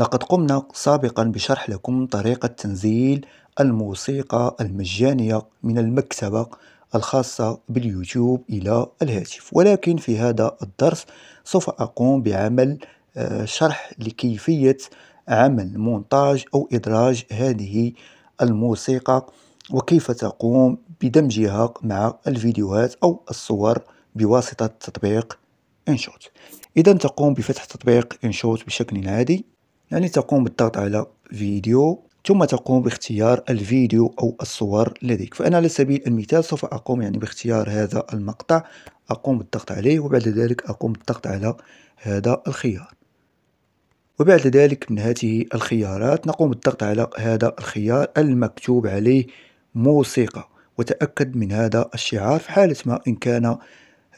لقد قمنا سابقا بشرح لكم طريقة تنزيل الموسيقى المجانية من المكتبة الخاصة باليوتيوب إلى الهاتف ولكن في هذا الدرس سوف أقوم بعمل آه، شرح لكيفية عمل مونتاج أو إدراج هذه الموسيقى وكيف تقوم بدمجها مع الفيديوهات أو الصور بواسطة تطبيق إنشوت إذا تقوم بفتح تطبيق إنشوت بشكل عادي يعني تقوم بالضغط على فيديو ثم تقوم باختيار الفيديو أو الصور لديك فأنا على سبيل المثال سوف أقوم يعني باختيار هذا المقطع أقوم بالضغط عليه وبعد ذلك أقوم بالضغط على هذا الخيار وبعد ذلك من هذه الخيارات نقوم بالضغط على هذا الخيار المكتوب عليه موسيقى وتأكد من هذا الشعار في حالة ما إن كان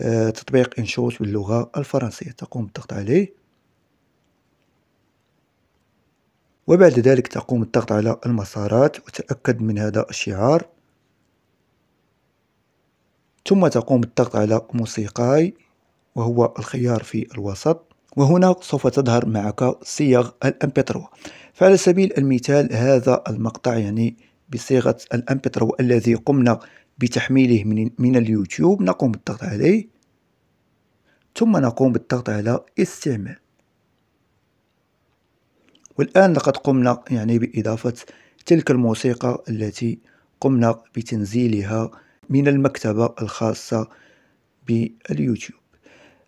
آه، تطبيق إنشوت باللغة الفرنسية تقوم بالضغط عليه وبعد ذلك تقوم الضغط على المسارات وتأكد من هذا الشعار ثم تقوم بالضغط على موسيقاي وهو الخيار في الوسط وهنا سوف تظهر معك صيغ الام فعلى سبيل المثال هذا المقطع يعني بصيغة الام الذي قمنا بتحميله من, من اليوتيوب نقوم بالضغط عليه ثم نقوم بالضغط على استعمال والآن لقد قمنا يعني بإضافة تلك الموسيقى التي قمنا بتنزيلها من المكتبة الخاصة باليوتيوب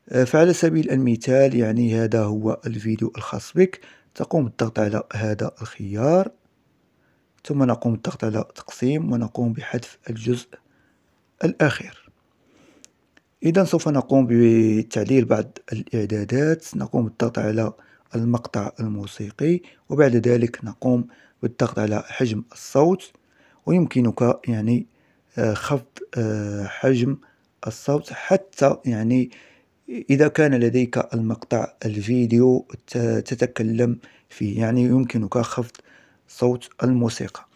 آه، فعلى سبيل المثال يعني هذا هو الفيديو الخاص بك تقوم بالضغط على هذا الخيار ثم نقوم بالضغط على تقسيم ونقوم بحذف الجزء الأخير إذا سوف نقوم بتعديل بعض الإعدادات نقوم بالضغط على المقطع الموسيقي وبعد ذلك نقوم بالضغط على حجم الصوت ويمكنك يعني آه، خفض آه، حجم الصوت حتى يعني إذا كان لديك المقطع الفيديو تتكلم فيه يعني يمكنك خفض صوت الموسيقى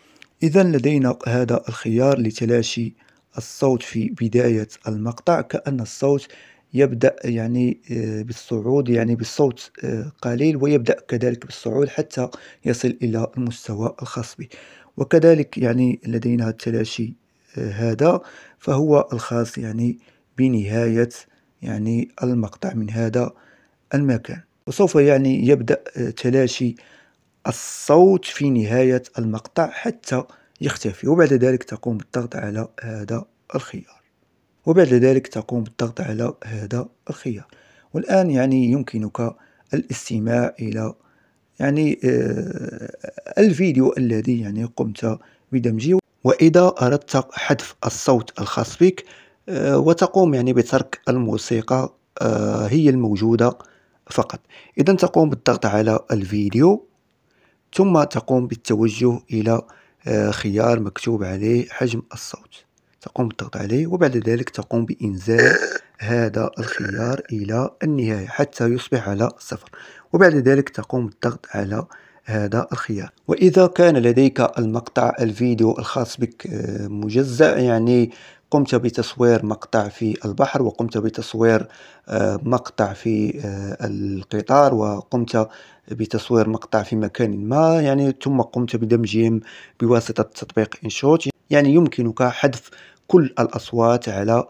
إذا لدينا هذا الخيار لتلاشي الصوت في بداية المقطع كأن الصوت يبدأ يعني آه، بالصعود يعني بالصوت آه، قليل ويبدأ كذلك بالصعود حتى يصل إلى المستوى الخاص به وكذلك يعني لدينا التلاشي آه، هذا فهو الخاص يعني بنهاية يعني المقطع من هذا المكان وسوف يعني يبدأ تلاشي الصوت في نهاية المقطع حتى يختفي وبعد ذلك تقوم بالضغط على هذا الخيار وبعد ذلك تقوم بالضغط على هذا الخيار والآن يعني يمكنك الاستماع إلى يعني آه، الفيديو الذي يعني قمت بدمجه وإذا أردت حذف الصوت الخاص بك آه، وتقوم يعني بترك الموسيقى آه، هي الموجودة فقط إذا تقوم بالضغط على الفيديو ثم تقوم بالتوجه إلى خيار مكتوب عليه حجم الصوت تقوم بالضغط عليه وبعد ذلك تقوم بإنزال هذا الخيار إلى النهاية حتى يصبح على صفر وبعد ذلك تقوم بالضغط على هذا الخيار وإذا كان لديك المقطع الفيديو الخاص بك آه، مجزأ يعني قمت بتصوير مقطع في البحر وقمت بتصوير آه، مقطع في آه، القطار وقمت بتصوير مقطع في مكان ما يعني ثم قمت بدمجهم بواسطة تطبيق إنشوت يعني يمكنك حذف كل الأصوات على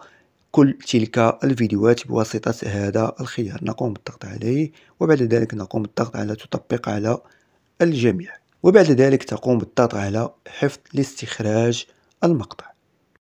كل تلك الفيديوهات بواسطة هذا الخيار نقوم بالضغط عليه وبعد ذلك نقوم بالضغط على تطبق على الجميع وبعد ذلك تقوم بالضغط على حفظ لاستخراج المقطع